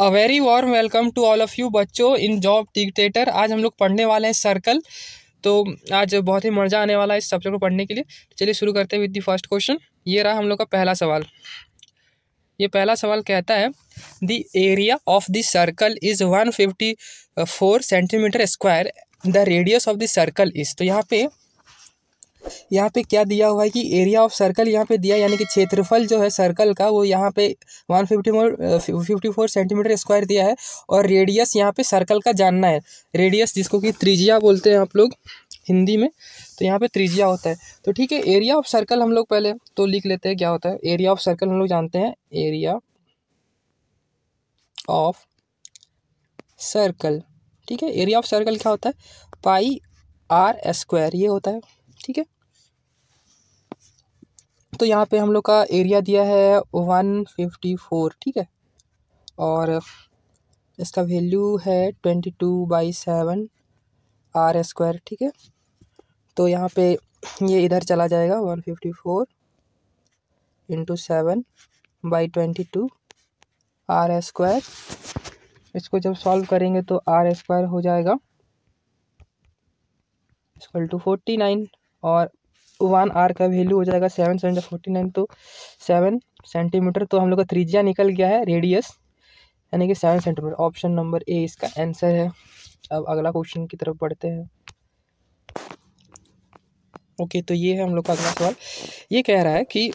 a very warm welcome to all of you बच्चों in job dictator आज हम लोग पढ़ने वाले हैं सर्कल तो आज बहुत ही मज़ा आने वाला है इस सब्जेक्ट को पढ़ने के लिए चलिए शुरू करते हैं विद द फर्स्ट क्वेश्चन ये रहा हम लोग का पहला सवाल ये पहला सवाल कहता है the area of the circle is one fifty four centimetre square the radius of the circle is तो यहाँ पे यहाँ पे क्या दिया हुआ है कि एरिया ऑफ सर्कल यहाँ पे दिया यानी कि क्षेत्रफल जो है सर्कल का वो यहाँ पे one fifty fifty four centimetre square दिया है और रेडियस यहाँ पे सर्कल का जानना है रेडियस जिसको कि त्रिज्या बोलते हैं आप लोग हिंदी में तो यहाँ पे त्रिज्या होता है तो ठीक है एरिया ऑफ सर्कल हम लोग पहले तो लिख लेते हैं क्या होता है एरिया ऑफ सर्कल हम लोग जानते हैं एरिया ऑफ सर्कल ठीक है एरिया ऑफ सर्कल क्या होता है पाई आर स्क्वायर ये होता है ठीक है तो यहाँ पे हम लोग का एरिया दिया है वन फिफ्टी फोर ठीक है और इसका वैल्यू है twenty two by seven r square ठीक है तो यहाँ पे ये इधर चला जाएगा one fifty four into seven by twenty two r square इसको जब सॉल्व करेंगे तो आर स्क्वायर हो जाएगा इक्वल टू फोर्टी नाइन और वन आर का वैल्यू हो जाएगा सेवन सेवन फोर्टी नाइन तो सेवन सेंटीमीटर तो हम लोग का त्रिज्या निकल गया है रेडियस यानी कि seven centimetre option number A इसका आंसर है अब अगला क्वेश्चन की तरफ बढ़ते हैं ओके okay, तो ये है हम लोग का अगला सवाल ये कह रहा है कि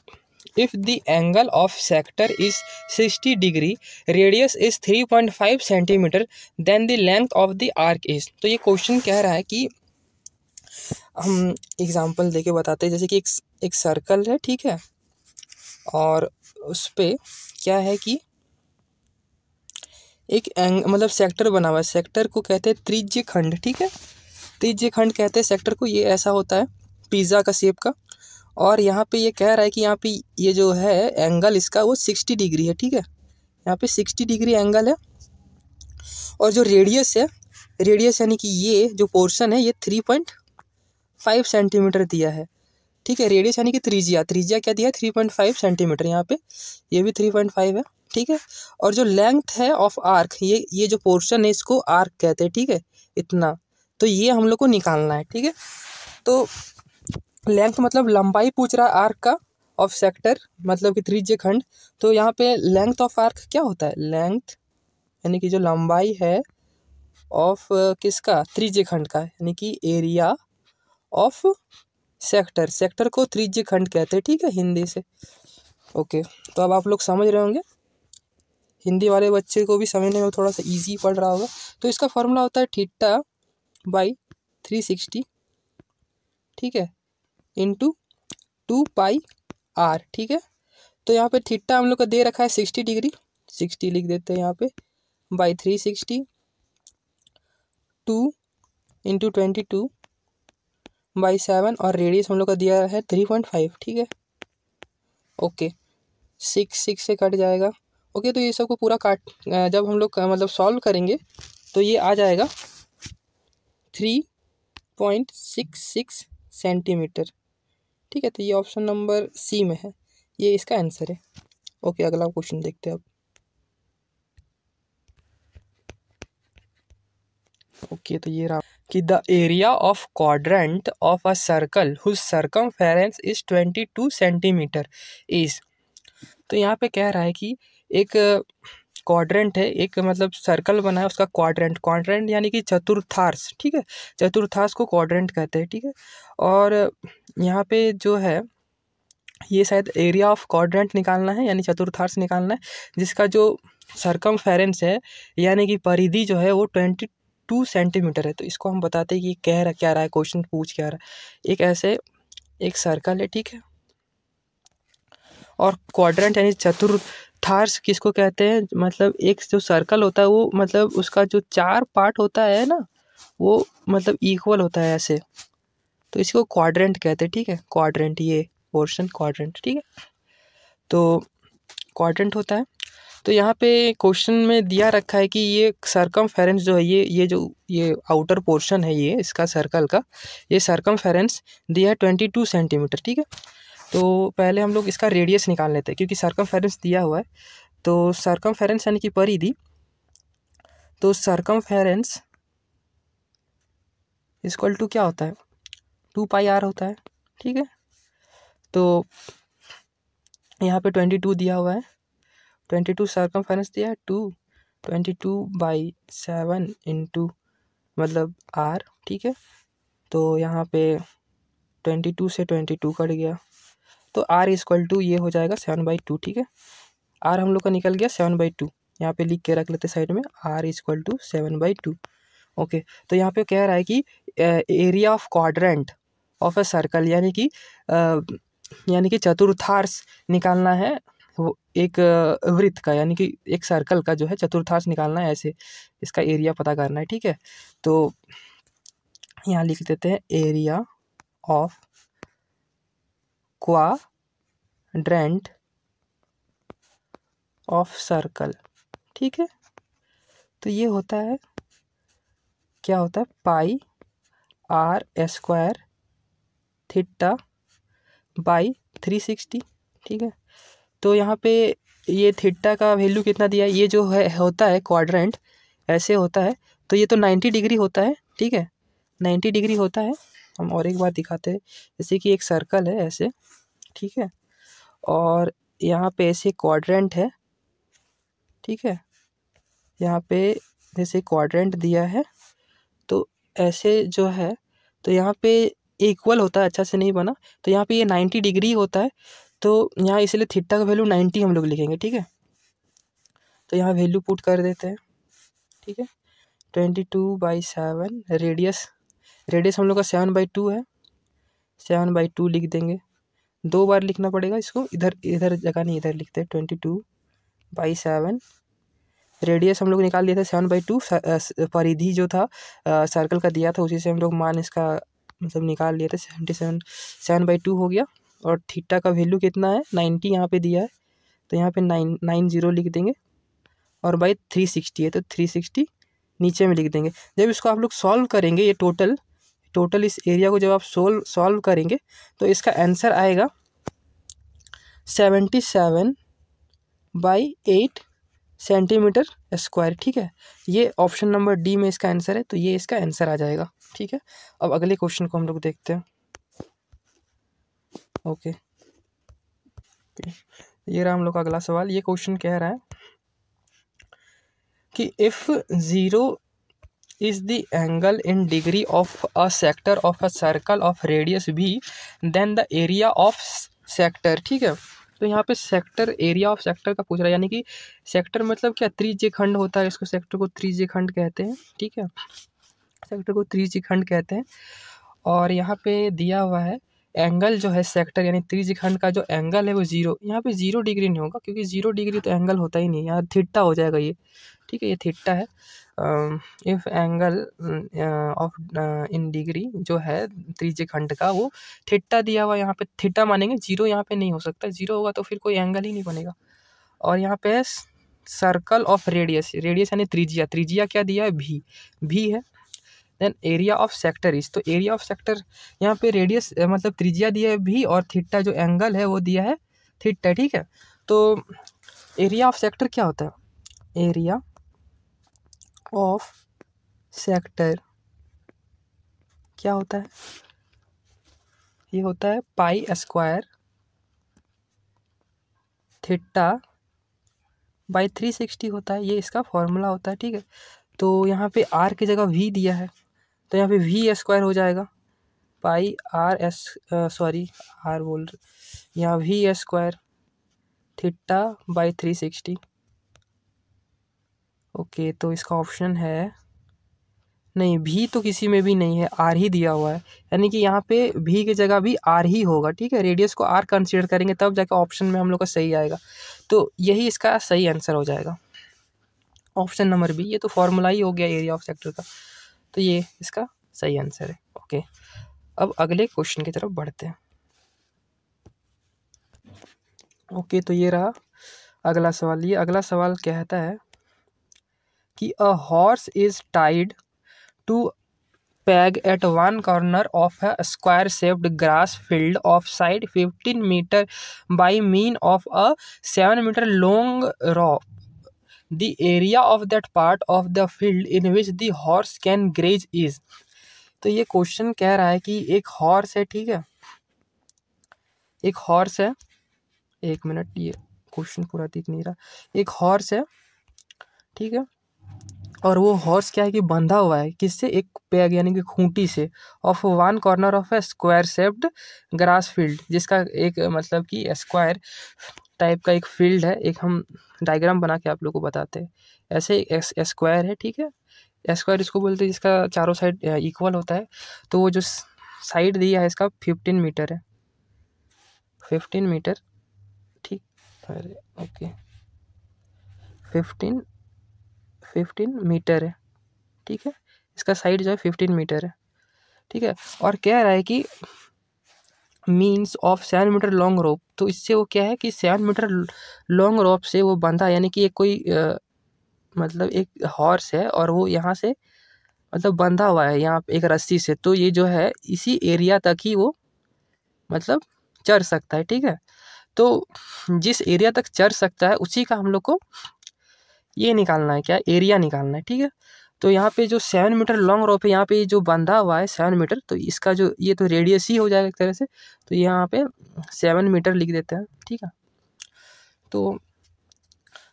if the angle of sector is 60 degree radius is 3.5 centimetre then length of the arc is तो ये क्वेश्चन कह रहा है कि हम एग्ज़ाम्पल दे के बताते हैं जैसे कि एक एक सर्कल है ठीक है और उस पर क्या है कि एक एंग मतलब सेक्टर बना हुआ है सेक्टर को कहते हैं त्रिज्य खंड ठीक है त्रिज्य खंड कहते हैं सेक्टर को ये ऐसा होता है पिज़्ज़ा का सेप का और यहाँ पे ये कह रहा है कि यहाँ पे ये जो है एंगल इसका वो सिक्सटी डिग्री है ठीक है यहाँ पे सिक्सटी डिग्री एंगल है और जो रेडियस है रेडियस यानी कि ये जो पोर्शन है ये थ्री पॉइंट फाइव सेंटीमीटर दिया है ठीक है रेडियस यानी कि त्रिज्या त्रिज्या क्या दिया है थ्री पॉइंट फाइव सेंटीमीटर यहाँ पे ये भी थ्री पॉइंट फाइव है ठीक है और जो लेंथ है ऑफ आर्क ये ये जो पोर्शन है इसको आर्क कहते हैं ठीक है इतना तो ये हम लोग को निकालना है ठीक है तो लेंथ मतलब लंबाई पूछ रहा है आर्क का ऑफ सेक्टर मतलब कि त्रिज्य खंड तो यहाँ पे लेंथ ऑफ आर्क क्या होता है लेंथ यानी कि जो लंबाई है ऑफ किसका त्रिज्य खंड का यानी कि एरिया ऑफ सेक्टर सेक्टर को त्रिज्य खंड कहते हैं ठीक है हिंदी से ओके तो अब आप लोग समझ रहे होंगे हिंदी वाले बच्चे को भी समझने में थोड़ा सा इजी पड़ रहा होगा तो इसका फॉर्मूला होता है ठिट्टा बाई थ्री सिक्सटी ठीक है इंटू टू पाई आर ठीक है तो यहाँ पे ठिट्टा हम लोग का दे रखा है सिक्सटी डिग्री सिक्सटी लिख देते हैं यहाँ पे by three sixty two into twenty two by seven और रेडियस हम लोग का दिया है थ्री पॉइंट फाइव ठीक है ओके सिक्स सिक्स से कट जाएगा ओके तो ये सब को पूरा काट जब हम लोग मतलब सॉल्व करेंगे तो ये आ जाएगा three point six six centimetre ठीक है तो ये ऑप्शन नंबर सी में है ये इसका आंसर है ओके अगला क्वेश्चन देखते हैं अब ओके तो ये रहा कि the area of quadrant of a circle whose circumference is twenty two centimetre is तो यहाँ पे कह रहा है कि एक क्वाड्रेंट है एक मतलब सर्कल बना है उसका क्वाड्रेंट क्वाड्रेंट यानी कि चतुर्थार्स ठीक है चतुर्थार्स को क्वाड्रेंट कहते हैं ठीक है और यहाँ पे जो है ये शायद एरिया ऑफ क्वाड्रेंट निकालना है यानी चतुर्थार्स निकालना है जिसका जो सरकम है यानी कि परिधि जो है वो ट्वेंटी टू सेंटीमीटर है तो इसको हम बताते हैं कि कह रहा क्या रहा है क्वेश्चन पूछ क्या रहा है एक ऐसे एक सर्कल है ठीक है और क्वाड्रेंट यानी चतुर्थार्श किसको कहते हैं मतलब एक जो सर्कल होता है वो मतलब उसका जो चार पार्ट होता है ना वो मतलब इक्वल होता है ऐसे तो इसको क्वाड्रेंट कहते हैं ठीक है क्वाड्रेंट ये पोर्शन क्वाड्रेंट ठीक है तो क्वाड्रेंट होता है तो यहाँ पे क्वेश्चन में दिया रखा है कि ये सरकम जो है ये ये जो ये आउटर पोर्शन है ये इसका सर्कल का ये सरकम दिया है ट्वेंटी टू सेंटीमीटर ठीक है तो पहले हम लोग इसका रेडियस निकाल लेते हैं क्योंकि सरकम दिया हुआ है तो सरकम यानी कि दी तो सरकम फेरेंस इसक्वल टू क्या होता है टू पाई आर होता है ठीक है तो यहाँ पे ट्वेंटी टू दिया हुआ है ट्वेंटी टू फेरेंस दिया है two twenty two by seven into मतलब आर ठीक है तो यहाँ पे ट्वेंटी टू से ट्वेंटी टू कट गया तो आर इजक्वल टू ये हो जाएगा सेवन बाई टू ठीक है आर हम लोग का निकल गया सेवन बाई टू यहाँ पे लिख के रख लेते साइड में r equal to seven by two okay तो यहाँ पे कह रहा है कि area of quadrant of a circle यानी कि यानी कि चतुर्थार्श निकालना है वो एक वृत्त का यानी कि एक सर्कल का जो है चतुर्थांश निकालना है ऐसे इसका एरिया पता करना है ठीक है तो यहाँ लिख देते हैं एरिया ऑफ क्वा ड्रेंट ऑफ सर्कल ठीक है तो ये होता है क्या होता है pi r square theta by three sixty ठीक है तो यहाँ पे ये थीटा का वैल्यू कितना दिया है ये जो है होता है क्वाड्रेंट ऐसे होता है तो ये तो नाइन्टी डिग्री होता है ठीक है नाइन्टी डिग्री होता है हम और एक बार दिखाते हैं जैसे कि एक सर्कल है ऐसे ठीक है और यहाँ पे ऐसे क्वाड्रेंट है ठीक है यहाँ पे जैसे क्वाड्रेंट दिया है तो ऐसे जो है तो यहाँ पे इक्वल होता है अच्छा से नहीं बना तो यहाँ पे ये नाइन्टी डिग्री होता है तो यहाँ इसलिए थीटा का वैल्यू नाइन्टी हम लोग लिखेंगे ठीक है तो यहाँ वैल्यू पुट कर देते हैं ठीक है twenty two by seven radius radius हम लोग का सेवन बाई टू है सेवन बाई टू लिख देंगे दो बार लिखना पड़ेगा इसको इधर इधर जगह नहीं इधर लिखते हैं twenty two by seven radius हम लोग निकाल दिया था सेवन बाई टू परिधि जो था आ, सर्कल का दिया था उसी से हम लोग मान इसका मतलब निकाल लिए थे seventy seven seven by two हो गया और थीटा का वैल्यू कितना है नाइन्टी यहाँ पे दिया है तो यहाँ पे नाइन नाइन जीरो लिख देंगे और बाई थ्री सिक्सटी है तो थ्री सिक्सटी नीचे में लिख देंगे जब इसको आप लोग सॉल्व करेंगे ये टोटल टोटल इस एरिया को जब आप सोल्व सॉल्व करेंगे तो इसका आंसर आएगा seventy seven by eight centimetre square ठीक है ये ऑप्शन नंबर डी में इसका आंसर है तो ये इसका आंसर आ जाएगा ठीक है अब अगले क्वेश्चन को हम लोग देखते हैं ओके ये रहा हम लोग का अगला सवाल ये क्वेश्चन कह रहा है कि if zero is the angle in degree of a sector of a circle of radius भी then the area of sector ठीक है तो यहाँ पे सेक्टर एरिया ऑफ सेक्टर का पूछ रहा है यानी कि सेक्टर मतलब क्या त्रिज्य खंड होता है इसको सेक्टर को त्रिज्य खंड कहते हैं ठीक है सेक्टर को त्रिज्य खंड कहते हैं और यहाँ पे दिया हुआ है एंगल जो है सेक्टर यानी त्रिजखंड का जो एंगल है वो जीरो यहाँ पे जीरो डिग्री नहीं होगा क्योंकि जीरो डिग्री तो एंगल होता ही नहीं यहाँ थिट्टा हो जाएगा ये ठीक है ये थिट्टा है if angle of in degree जो है त्रिजखंड का वो थिट्टा दिया हुआ यहाँ पे थिट्टा मानेंगे जीरो यहाँ पे नहीं हो सकता जीरो होगा तो फिर कोई एंगल ही नहीं बनेगा और यहाँ पे सर्कल ऑफ रेडियस रेडियस यानी त्रिज्या त्रिज्या क्या दिया है भी भी है देन एरिया ऑफ सेक्टर इस तो एरिया ऑफ सेक्टर यहाँ पे रेडियस मतलब त्रिज्या दिया है भी और थिट्टा जो एंगल है वो दिया है थिट्टा ठीक है तो एरिया ऑफ सेक्टर क्या होता है एरिया ऑफ सेक्टर क्या होता है ये होता है pi square theta by three sixty होता है ये इसका फॉर्मूला होता है ठीक है तो यहाँ पे आर की जगह वी दिया है तो यहाँ पे वी स्क्वायर हो जाएगा pi r S sorry r बोल यहाँ v square theta by three sixty okay तो इसका ऑप्शन है नहीं भी तो किसी में भी नहीं है आर ही दिया हुआ है यानी कि यहाँ पे भी की जगह भी आर ही होगा ठीक है रेडियस को आर कंसीडर करेंगे तब जाके ऑप्शन में हम लोग का सही आएगा तो यही इसका सही आंसर हो जाएगा ऑप्शन नंबर बी ये तो फॉर्मूला ही हो गया एरिया ऑफ सेक्टर का तो ये इसका सही आंसर है ओके अब अगले क्वेश्चन की तरफ बढ़ते हैं ओके तो ये रहा अगला सवाल ये अगला सवाल कहता है कि a horse is tied to peg at one corner of a square shaped grass field of side fifteen metre by mean of a seven metre long rope the area of that part of the field in which the horse can graze is तो ये question कह रहा है कि एक horse है ठीक है एक हॉर्स है एक मिनट ये क्वेश्चन पूरा दिख नहीं रहा एक हॉर्स है ठीक है और वो हॉर्स क्या है कि बंधा हुआ है किससे एक पैग यानी कि खूंटी से of one corner of a square shaped grass field जिसका एक मतलब कि स्क्वायर टाइप का एक फील्ड है एक हम डायग्राम बना के आप लोग को बताते हैं ऐसे एस स्क्वायर है ठीक है स्क्वायर इसको बोलते हैं जिसका चारों साइड इक्वल होता है तो वो जो साइड दिया है इसका फिफ्टीन मीटर है फिफ्टीन मीटर ठीक अरे ओके फिफ्टीन फिफ्टीन मीटर है ठीक है इसका साइड जो है फिफ्टीन मीटर है ठीक है और कह रहा है कि means of seven metre long rope तो इससे वो क्या है कि सेवन मीटर लॉन्ग रोप से वो बंधा यानी कि एक कोई आ, मतलब एक हॉर्स है और वो यहाँ से मतलब बंधा हुआ है यहाँ एक रस्सी से तो ये जो है इसी एरिया तक ही वो मतलब चर सकता है ठीक है तो जिस एरिया तक चर सकता है उसी का हम लोग को ये निकालना है क्या एरिया निकालना है ठीक है तो यहाँ पे जो सेवन मीटर लॉन्ग रोप है यहाँ पे जो बंधा हुआ है सेवन मीटर तो इसका जो ये तो रेडियस ही हो जाएगा एक तरह से तो यहाँ पे सेवन मीटर लिख देते हैं ठीक है तो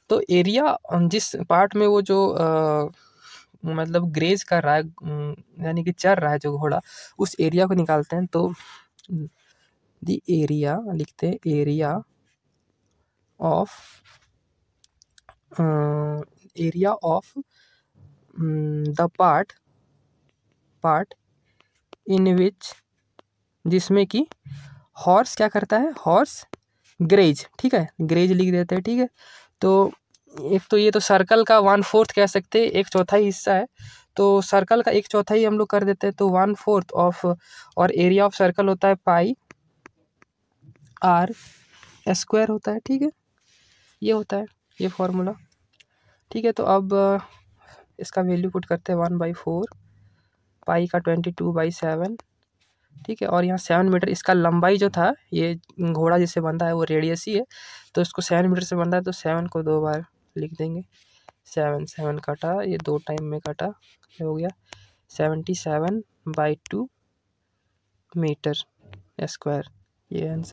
तो एरिया जिस पार्ट में वो जो आ, मतलब ग्रेज कर रहा है यानी कि चर रहा है जो घोड़ा उस एरिया को निकालते हैं तो दी एरिया लिखते हैं area of area of the part part in which जिसमें कि हॉर्स क्या करता है हॉर्स ग्रेज ठीक है ग्रेज लिख देते हैं ठीक है तो एक तो ये तो सर्कल का वन फोर्थ कह सकते हैं एक चौथाई हिस्सा है तो सर्कल का एक चौथाई हम लोग कर देते हैं तो वन फोर्थ ऑफ और एरिया ऑफ सर्कल होता है पाई आर स्क्वायर होता है ठीक है ये होता है ये फॉर्मूला ठीक है तो अब इसका वैल्यू पुट करते हैं वन बाई फोर पाई का ट्वेंटी टू बाई सेवन ठीक है और यहाँ सेवन मीटर इसका लंबाई जो था ये घोड़ा जिसे बंधा है वो रेडियस ही है तो इसको सेवन मीटर से बंधा है तो सेवन को दो बार लिख देंगे सेवन सेवन कटा ये दो टाइम में कटा ये हो गया seventy seven by two metre square ये आंसर